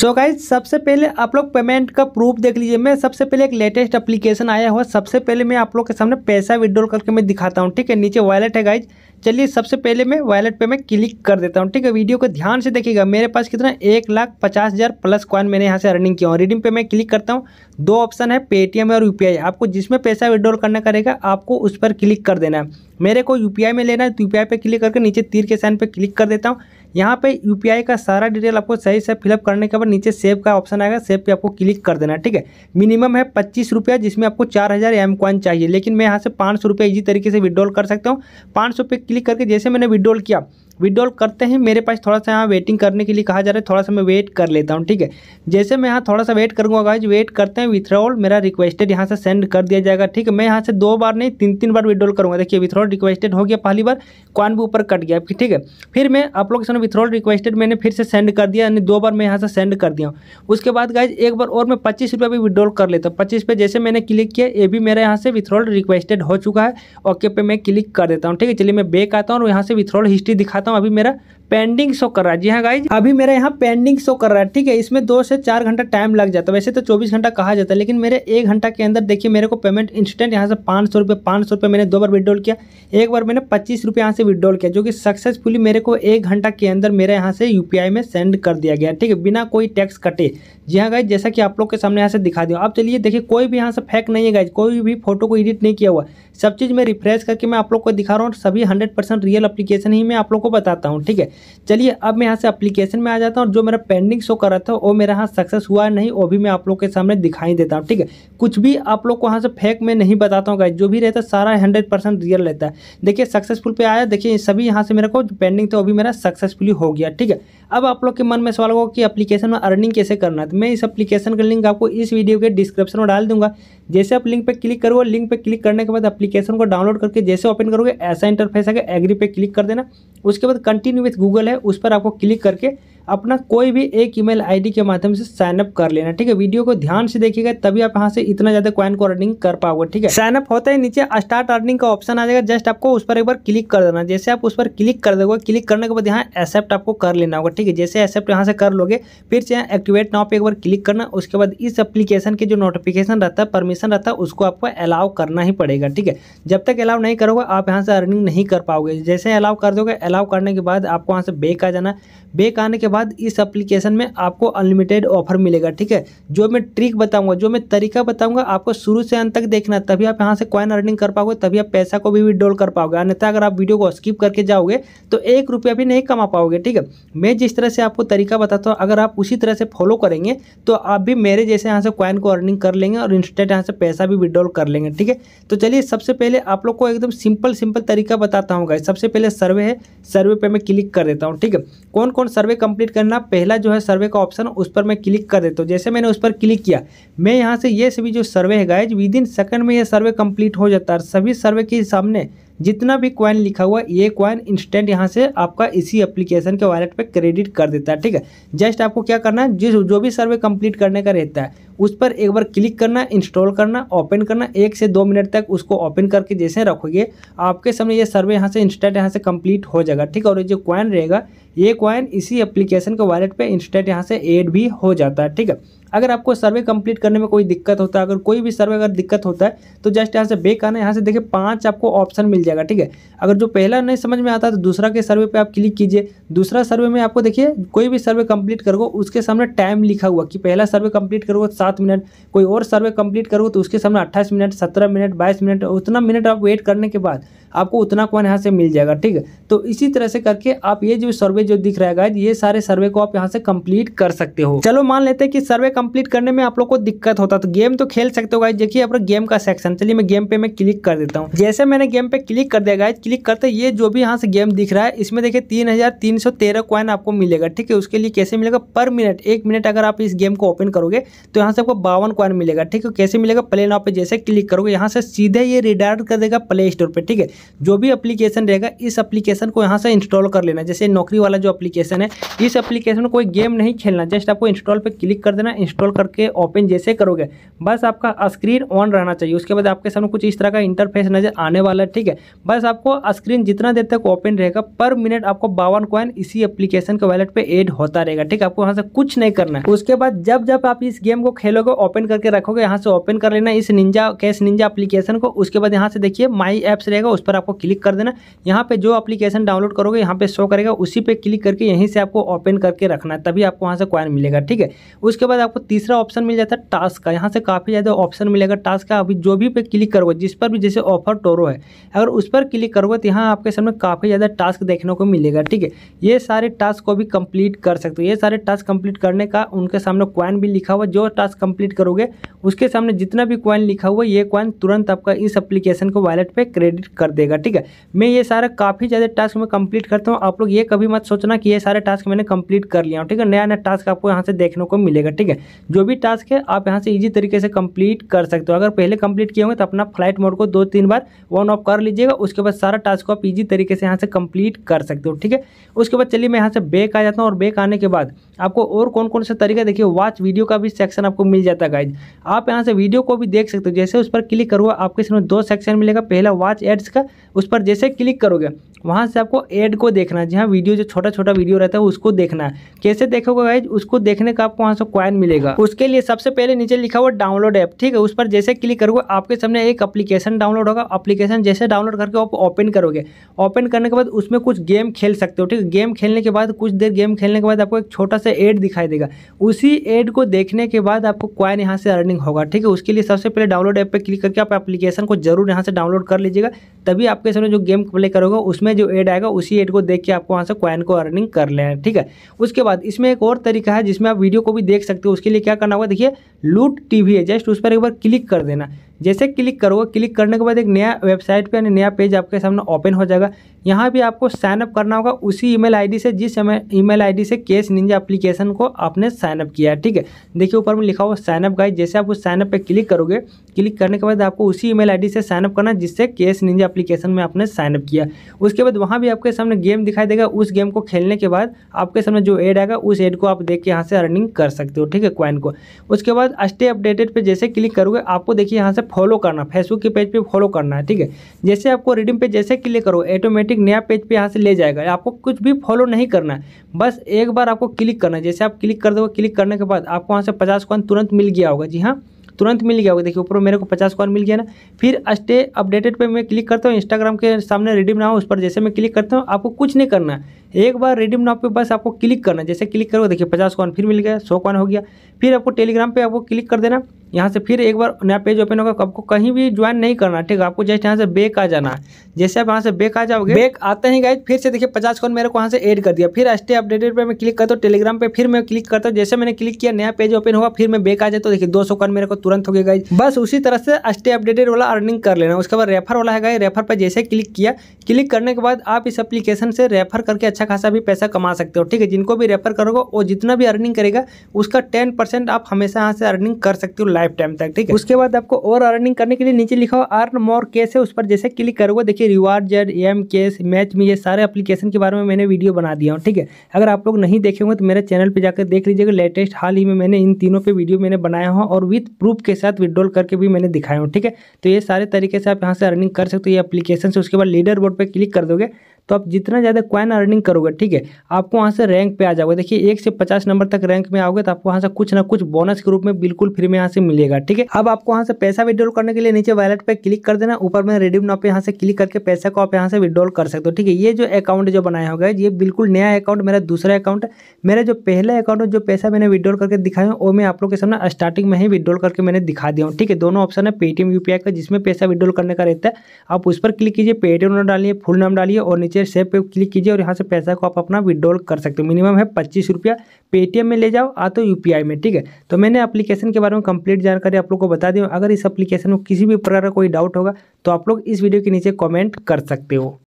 सो so guys सबसे पहले आप लोग पेमेंट का प्रूफ देख लीजिए मैं सबसे पहले एक लेटेस्ट एप्लीकेशन आया हुआ सबसे पहले मैं आप लोग के सामने पैसा विड्रॉल करके मैं दिखाता हूँ ठीक है नीचे वॉलेट है गाइज चलिए सबसे पहले मैं वॉलेट पे मैं क्लिक कर देता हूँ ठीक है वीडियो को ध्यान से देखिएगा मेरे पास कितना एक लाख पचास हज़ार प्लस कॉइन मैंने यहाँ से अर्निंग किया हूँ रिडीम पे मैं क्लिक करता हूँ दो ऑप्शन है पेटीएम और यू आपको जिसमें पैसा विड्रॉल करना करेगा आपको उस पर क्लिक कर देना है मेरे को यू में लेना है तो यू पे क्लिक करके नीचे तीर के साइन पर क्लिक कर देता हूँ यहाँ पे यू का सारा डिटेल आपको सही से फिलअप करने के बाद नीचे सेव का ऑप्शन आएगा सेव पे आपको क्लिक कर देना ठीक है मिनिमम है पच्चीस रुपया जिसमें आपको चार हज़ार एम कॉइन चाहिए लेकिन मैं यहाँ से पाँच सौ रुपया इजी तरीके से विड्रॉल कर सकता हूँ पाँच सौ पे क्लिक करके जैसे मैंने विड्रॉल किया विड्रॉल करते हैं मेरे पास थोड़ा सा यहाँ वेटिंग करने के लिए कहा जा रहा है थोड़ा सा मैं वेट कर लेता हूँ ठीक है जैसे मैं यहाँ थोड़ा सा वेट करूँगा गाइज वेट करते हैं विथड्रॉल मेरा रिक्वेस्टेड यहाँ से सेंड कर दिया जाएगा ठीक है मैं यहाँ से दो बार नहीं तीन तीन बार विड्रॉल करूँगा देखिए विथड्रॉल रिक्वेस्टेड हो गया पहली बार कॉइन भी ऊपर कट गया ठीक है फिर मैं आप लोग विथड्रॉल रिक्वेस्टेड मैंने फिर से सेंड कर दिया यानी दो बार मैं यहाँ से सेंड कर दिया उसके बाद गाइज एक बार और मैं पच्चीस रुपये भी विड्रॉल कर लेता हूँ पच्चीस पे जैसे मैंने क्लिक किया ये भी मेरा यहाँ से विथड्रॉल रिक्वेस्टेड हो चुका है ओके पे मैं क्लिक कर देता हूँ ठीक है चलिए मैं बेक आता हूँ और यहाँ से विथड्रॉल हिस्ट्री दिखाता हूँ हूँ अभी मेरा पेंडिंग शो कर रहा है जी हाँ गाइज अभी मेरा यहाँ पेंडिंग शो कर रहा है ठीक है इसमें दो से चार घंटा टाइम लग जाता है वैसे तो चौबीस घंटा कहा जाता है लेकिन मेरे एक घंटा के अंदर देखिए मेरे को पेमेंट इंस्टेंट यहाँ से पाँच सौ रुपये पाँच सौ रुपये मैंने दो बार विड्रॉल किया एक बार मैंने पच्चीस रुपये यहाँ से विड्रॉल किया जो कि सक्सेसफुली मेरे को एक घंटा के अंदर मेरे यहाँ से यू में सेंड कर दिया गया ठीक है बिना कोई टैक्स कटे जी हाँ गाइज जैसा कि आप लोग के सामने यहाँ से दिखा दिया अब चलिए देखिए कोई भी यहाँ से फेक नहीं है गाइज कोई भी फोटो को एडिट नहीं किया हुआ सब चीज़ मैं रिफ्रेश करके मैं आप लोग को दिखा रहा हूँ सभी हंड्रेड रियल अप्लीकेशन ही मैं आप लोग को बताता हूँ ठीक है चलिए अब मैं यहाँ से अप्लीकेशन में आ जाता हूँ और जो मेरा पेंडिंग शो कर रहा था वो मेरा यहाँ सक्सेस हुआ नहीं वो भी मैं आप लोग के सामने दिखाई देता हूँ ठीक है कुछ भी आप लोग को यहाँ से फेक में नहीं बताता हूँ जो भी रहता है सारा हंड्रेड परसेंट रियल रहता है देखिए सक्सेसफुल पे आया देखिए सभी यहाँ से मेरे को पेंडिंग था वो भी मेरा सक्सेसफुली हो गया ठीक है अब आप लोग के मन में सवाल होगा कि अपलीकेशन में अर्निंग कैसे करना है तो मैं इस अपलीकेशन का लिंक आपको इस वीडियो के डिस्क्रिप्शन में डाल दूंगा जैसे आप लिंक पर क्लिक करोगे लिंक पर क्लिक करने के बाद एप्लीकेशन को डाउनलोड करके जैसे ओपन करोगे ऐसा इंटरफेस आगे एग्री पे क्लिक कर देना उसके बाद कंटिन्यू विथ गूगल गूगल है उस पर आपको क्लिक करके अपना कोई भी एक ईमेल आईडी के माध्यम से साइनअप कर लेना ठीक है वीडियो को ध्यान से देखिएगा तभी आप यहाँ से इतना ज़्यादा क्वाइन को अर्निंग कर पाओगे ठीक है साइनअप होता है नीचे स्टार्ट अर्निंग का ऑप्शन आ जाएगा जस्ट आपको उस पर एक बार क्लिक कर देना जैसे आप उस पर क्लिक कर दोगे क्लिक करने के बाद यहाँ एक्सेप्ट आपको कर लेना होगा ठीक है जैसे एक्सेप्ट यहाँ से कर लोगे फिर से यहाँ एक्टिवेट नाव पर एक बार क्लिक करना उसके बाद इस अप्लीकेशन के जो नोटिफिकेशन रहता है परमिशन रहता है उसको आपको अलाउ करना ही पड़ेगा ठीक है जब तक अलाउ नहीं करोगे आप यहाँ से अर्निंग नहीं कर पाओगे जैसे अलाउ कर दोगे अलाउ करने के बाद आपको यहाँ से बेक आ जाना बेक आने के बाद इस एप्लीकेशन में आपको अनलिमिटेड ऑफर मिलेगा ठीक है जो मैं ट्रिक बताऊंगा जो मैं तरीका बताऊंगा आपको शुरू से अंत तक देखना तभी आप यहाँ से कॉइन अर्निंग कर पाओगे तभी आप पैसा को भी विड्रॉल कर पाओगे अन्यथा अगर आप वीडियो को स्किप करके जाओगे तो एक रुपया भी नहीं कमा पाओगे ठीक है मैं जिस तरह से आपको तरीका बताता हूँ अगर आप उसी तरह से फॉलो करेंगे तो आप भी मेरे जैसे यहाँ से कॉइन को अर्निंग कर लेंगे और इंस्टेंट यहाँ से पैसा भी विड्रॉल कर लेंगे ठीक है तो चलिए सबसे पहले आप लोग को एकदम सिंपल सिंपल तरीका बताता हूँ सबसे पहले सर्वे है सर्वे पर मैं क्लिक कर देता हूँ ठीक है कौन कौन सर्वे कंपनी अपडेट करना पहला जो है सर्वे का ऑप्शन उस पर मैं क्लिक कर देता हूँ जैसे मैंने उस पर क्लिक किया मैं यहाँ से ये सभी जो सर्वे है गाइज विद इन सेकंड में ये सर्वे कंप्लीट हो जाता है सभी सर्वे के सामने जितना भी क्वाइन लिखा हुआ ये क्वाइन इंस्टेंट यहाँ से आपका इसी एप्लीकेशन के वॉलेट पे क्रेडिट कर देता है ठीक है जस्ट आपको क्या करना है जिस जो भी सर्वे कंप्लीट करने का रहता है उस पर एक बार क्लिक करना इंस्टॉल करना ओपन करना एक से दो मिनट तक उसको ओपन करके जैसे रखोगे आपके समय ये सर्वे यहाँ से इंस्टेंट यहाँ से कम्प्लीट हो जाएगा ठीक है और ये जो क्वाइन रहेगा ये क्वाइन इसी एप्लीकेशन के वॉलेट पर इंस्टेंट यहाँ से एड भी हो जाता है ठीक है अगर आपको सर्वे कंप्लीट करने में कोई दिक्कत होता है अगर कोई भी सर्वे अगर दिक्कत होता है तो जस्ट यहाँ से बेक आना यहाँ से देखिए पाँच आपको ऑप्शन मिल जाएगा ठीक है अगर जो पहला नहीं समझ में आता तो दूसरा के सर्वे पर आप क्लिक कीजिए दूसरा सर्वे में आपको देखिए कोई भी सर्वे कंप्लीट करोगे उसके सामने टाइम लिखा हुआ कि पहला सर्वे कंप्लीट करोगे तो सात मिनट कोई और सर्वे कंप्लीट करोगे तो उसके सामने अट्ठाईस मिनट सत्रह मिनट बाईस मिनट उतना मिनट आप वेट करने के बाद आपको उतना कॉइन यहाँ से मिल जाएगा ठीक है तो इसी तरह से करके आप ये जो सर्वे जो दिख रहेगा ये सारे सर्वे को आप यहाँ से कंप्लीट कर सकते हो चलो मान लेते हैं कि सर्वे कंप्लीट करने में आप लोग को दिक्कत होता तो गेम तो खेल सकते हो गाइज देखिए अपना गेम का सेक्शन चलिए मैं गेम पे मैं क्लिक कर देता हूँ जैसे मैंने गेम पे क्लिक कर दिया गाइज क्लिक करते ये जो भी यहाँ से गेम दिख रहा है इसमें देखिए तीन हजार तीन सौ तेरह कॉइन आपको मिलेगा ठीक है उसके लिए कैसे मिलेगा पर मिनट एक मिनट अगर आप इस गेम को ओपन करोगे तो यहाँ से आपको बावन कॉइन मिलेगा ठीक है कैसे मिलेगा प्ले नाउ पे जैसे क्लिक करोगे यहाँ से सीधे ये रिडायर कर देगा प्ले स्टोर पर ठीक है जो भी अप्लीकेशन रहेगा इस अप्लीकेशन को यहाँ से इंस्टॉल कर लेना जैसे नौकरी वाला जो अप्लीकेशन है इस अप्लीकेशन कोई गेम नहीं खेलना जस्ट आपको इंस्टॉल पर क्लिक कर देना इंस्टॉल करके ओपन जैसे करोगे बस आपका स्क्रीन ऑन रहना चाहिए उसके बाद आपके सामने कुछ इस तरह का इंटरफेस नज़र आने वाला है ठीक है बस आपको स्क्रीन जितना देर तक ओपन रहेगा पर मिनट आपको बावन कॉइन इसी एप्लीकेशन के वैलेट पे एड होता रहेगा ठीक है आपको यहाँ से कुछ नहीं करना है उसके बाद जब जब आप इस गेम को खेलोगे ओपन करके रखोगे यहाँ से ओपन कर लेना इस निंजा कैश निंजा एप्लीकेशन को उसके बाद यहाँ से देखिए माई ऐप्स रहेगा उस पर पर आपको क्लिक कर देना यहाँ पे जो एप्लीकेशन डाउनलोड करोगे यहाँ पे शो करेगा उसी पे क्लिक करके यहीं से आपको ओपन करके रखना है तभी आपको वहाँ से क्वाइन मिलेगा ठीक है उसके बाद आपको तीसरा ऑप्शन मिल जाता है टास्क का यहाँ से काफ़ी ज़्यादा ऑप्शन मिलेगा टास्क का अभी जो भी पे क्लिक करोगे जिस पर भी जैसे ऑफर टोरो है अगर उस पर क्लिक करोगे तो यहाँ आपके सामने काफ़ी ज़्यादा टास्क देखने को मिलेगा ठीक है ये सारे टास्क को भी कंप्लीट कर सकते हो ये सारे टास्क कंप्लीट करने का उनके सामने क्वाइन भी लिखा हुआ जो टास्क कंप्लीट करोगे उसके सामने जितना भी क्वाइन लिखा हुआ ये क्वाइन तुरंत आपका इस अप्लीकेशन को वॉलेट पर क्रेडिट कर दे देगा ठीक है मैं ये सारा काफ़ी ज़्यादा टास्क मैं कंप्लीट करता हूँ आप लोग ये कभी मत सोचना कि ये सारे टास्क मैंने कंप्लीट कर लिया हूँ ठीक है नया नया टास्क आपको यहाँ से देखने को मिलेगा ठीक है जो भी टास्क है आप यहाँ से ईजी तरीके से कंप्लीट कर सकते हो अगर पहले कंप्लीट किए होंगे तो अपना फ्लाइट मोड को दो तीन बार ऑन ऑफ कर लीजिएगा उसके बाद सारा टास्क को आप ईजी तरीके से यहाँ से कंप्लीट कर सकते हो ठीक है उसके बाद चलिए मैं यहाँ से बेक आ जाता हूँ और बेक आने के बाद आपको और कौन कौन सा तरीका देखिए वॉच वीडियो का भी सेक्शन आपको मिल जाता है गाइज आप यहाँ से वीडियो को भी देख सकते हो जैसे उस पर क्लिक करूँगा आपके सामने दो सेक्शन मिलेगा पहला वॉच एड्स का उस पर जैसे क्लिक करोगे वहाँ से आपको एड को देखना जहाँ वीडियो जो छोटा छोटा वीडियो रहता है उसको देखना कैसे देखोगे गाइज उसको देखने का आपको वहाँ से क्वाइन मिलेगा उसके लिए सबसे पहले नीचे लिखा हुआ डाउनलोड ऐप ठीक है उस पर जैसे क्लिक करोगे आपके सामने एक अपलीकेशन डाउनलोड होगा अपलीकेशन जैसे डाउनलोड करके आप ओपन करोगे ओपन करने के बाद उसमें कुछ गेम खेल सकते हो ठीक है गेम खेलने के बाद कुछ देर गेम खेलने के बाद आपको एक छोटा सा एड दिखाई देगा उसी एड को देखने के बाद आपको क्वाइन यहाँ से अर्निंग होगा ठीक है उसके लिए सबसे पहले डाउनलोड ऐप पर क्लिक करके आप एप्लीकेशन को जरूर यहाँ से डाउनलोड कर लीजिएगा तभी आपके सामने जो गेम प्ले करोगे उसमें में जो एड आएगा उसी एड को देख के आपको वहाँ से कॉइन को अर्निंग कर लेना ठीक है उसके बाद इसमें एक और तरीका है जिसमें आप वीडियो को भी देख सकते हो उसके लिए क्या करना होगा देखिए लूट टीवी है जस्ट उस पर एक बार क्लिक कर देना जैसे क्लिक करोगे क्लिक करने के बाद एक नया वेबसाइट पर नया पेज आपके सामने ओपन हो जाएगा यहाँ भी आपको साइनअप करना होगा उसी ईमेल आईडी से जिस ईमेल आईडी से केस निंजा एप्लीकेशन को आपने साइनअप किया है ठीक है देखिए ऊपर में लिखा हुआ साइनअप गाइड जैसे आप उस साइनअप पर क्लिक करोगे क्लिक करने के बाद आपको उसी ईमेल आईडी से साइनअप करना जिससे केस निंजा एप्लीकेशन में आपने साइनअप किया उसके बाद वहाँ भी आपके सामने गेम दिखाई देगा उस गेम को खेलने के बाद आपके सामने जो एड आएगा उस एड को आप देख के यहाँ से अर्निंग कर सकते हो ठीक है क्वाइन को उसके बाद स्टे अपडेटेड पर जैसे क्लिक करोगे आपको देखिए यहाँ से फॉलो करना फेसबुक के पेज पर फॉलो करना है ठीक है जैसे आपको रिडीम पे जैसे क्लिक करो ऑटोमेटिक ऑटोमेटिक नया पेज पे यहाँ से ले जाएगा आपको कुछ भी फॉलो नहीं करना है बस एक बार आपको क्लिक करना है जैसे आप क्लिक कर दोगे क्लिक करने के बाद आपको वहाँ से पचास कॉइन तुरंत मिल गया होगा जी हाँ तुरंत मिल गया होगा देखिए ऊपर मेरे को पचास कॉइन मिल गया ना फिर स्टे अपडेटेड पर मैं क्लिक करता हूँ इंस्टाग्राम के सामने रिडीम हो उस पर जैसे मैं क्लिक करता हूँ आपको कुछ नहीं करना एक बार रिडीम नाउ पे बस आपको क्लिक करना जैसे क्लिक करोगे देखिए पचास कॉइन फिर मिल गया सौ कॉइन हो गया फिर आपको टेलीग्राम पर आपको क्लिक कर देना यहाँ से फिर एक बार नया पेज ओपन होगा आपको कहीं भी ज्वाइन नहीं करना ठीक है आपको जस्ट यहाँ से बेक आ जाना जैसे आप यहाँ से बेक आ जाओगे बेक आते ही गाइज फिर से देखिए पचास कौन मेरे को वहाँ से एड कर दिया फिर स्टे अपडेटेड पर मैं क्लिक करता हूँ टेलीग्राम पर फिर मैं क्लिक करता हूँ जैसे मैंने क्लिक किया नया पेज ओपन होगा फिर मैं बेक आ जाए तो देखिए दो कौन मेरे को तुरंत हो गया गाइज बस उसी तरह से स्टे अपडेटेड वाला अर्निंग कर लेना उसके बाद रेफर वाला है गाइज रेफर पर जैसे क्लिक किया क्लिक करने के बाद आप इस अपलीकेशन से रेफर करके अच्छा खासा भी पैसा कमा सकते हो ठीक है जिनको भी रेफर करोगे वो जितना भी अर्निंग करेगा उसका टेन आप हमेशा यहाँ से अर्निंग कर सकते हो लाइफ टाइम तक ठीक है उसके बाद आपको और अर्निंग करने के लिए नीचे लिखा हो अर्न मोर केस है उस पर जैसे क्लिक करोगे देखिए reward Z M cash match में ये सारे एप्लीकेशन के बारे में मैंने वीडियो बना दिया हूँ ठीक है अगर आप लोग नहीं देखे होंगे तो मेरे चैनल पर जाकर देख लीजिएगा लेटेस्ट हाल ही में मैंने इन तीनों पर वीडियो मैंने बनाया हूँ और विथ प्रूफ के साथ विड्रॉल करके भी मैंने दिखाया हूँ ठीक है तो ये सारे तरीके से आप यहाँ से अर्निंग कर सकते हो ये अपलीकेशन से उसके बाद लीडर बोर्ड पर क्लिक कर दोगे तो आप जितना ज़्यादा क्वाइन अर्निंग करोगे ठीक है आपको वहाँ से रैंक पे आ जाओगे देखिए एक से पचास नंबर तक रैंक में आओगे तो आपको वहाँ से कुछ ना कुछ बोनस के रूप में बिल्कुल फ्री में यहाँ से मिलेगा ठीक है अब आपको वहाँ से पैसा विड्रॉल करने के लिए नीचे वैलेट पर क्लिक कर देना ऊपर में रेडीम नॉप यहाँ से क्लिक करके पैसे को आप यहाँ से विड्रॉल कर सकते हो ठीक है ये जो अकाउंट जो बनाया होगा ये बिल्कुल नया अकाउंट मेरा दूसरा अकाउंट है मेरा जो पहला अकाउंट जो पैसा मैंने विड्रॉल करके दिखाया हूँ वो मैं आप लोग के सामने स्टार्टिंग में ही विड्रॉल करके मैंने दिखा दिया हूँ ठीक है दोनों ऑप्शन है पेटीएम यूपीआई का जिसमें पैसा विड्रॉल करने का रहता है आप उस पर क्लिक कीजिए पेटीएम नाम डालिए फुल नाम डालिए और नीचे सेव पे क्लिक कीजिए और यहाँ से पैसा को आप अपना विड्रॉल कर सकते हो मिनिमम है पच्चीस रुपया पेटीएम में ले जाओ आ तो यूपीआई में ठीक है तो मैंने अपलीकेशन के बारे में कंप्लीट जानकारी आप लोग को बता दी अगर इस अपलीकेशन में किसी भी प्रकार का कोई डाउट होगा तो आप लोग इस वीडियो के नीचे कॉमेंट कर सकते हो